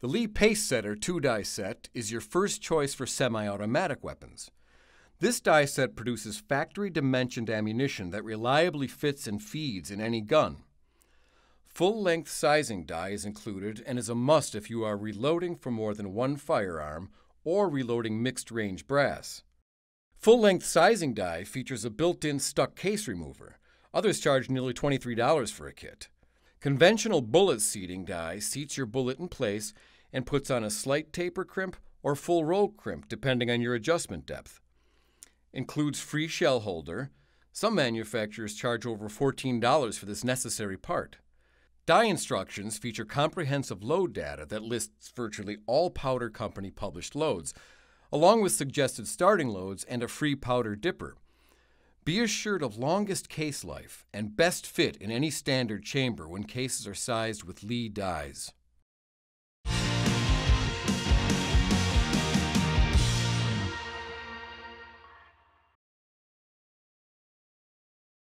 The Lee Pace Setter 2 die set is your first choice for semi automatic weapons. This die set produces factory dimensioned ammunition that reliably fits and feeds in any gun. Full length sizing die is included and is a must if you are reloading for more than one firearm or reloading mixed range brass. Full length sizing die features a built in stuck case remover. Others charge nearly $23 for a kit. Conventional bullet seating die seats your bullet in place and puts on a slight taper crimp or full roll crimp depending on your adjustment depth. Includes free shell holder. Some manufacturers charge over $14 for this necessary part. Die instructions feature comprehensive load data that lists virtually all powder company published loads, along with suggested starting loads and a free powder dipper. Be assured of longest case life and best fit in any standard chamber when cases are sized with Lee dies.